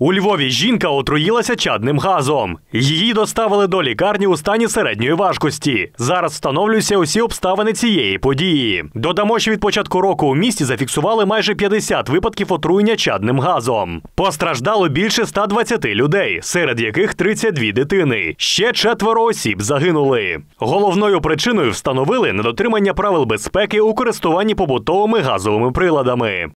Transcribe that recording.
У Львові жінка отруїлася чадним газом. Її доставили до лікарні у стані середньої важкості. Зараз встановлюються усі обставини цієї події. Додамо, що від початку року у місті зафіксували майже 50 випадків отруєння чадним газом. Постраждало більше 120 людей, серед яких 32 дитини. Ще четверо осіб загинули. Головною причиною встановили недотримання правил безпеки у користуванні побутовими газовими приладами.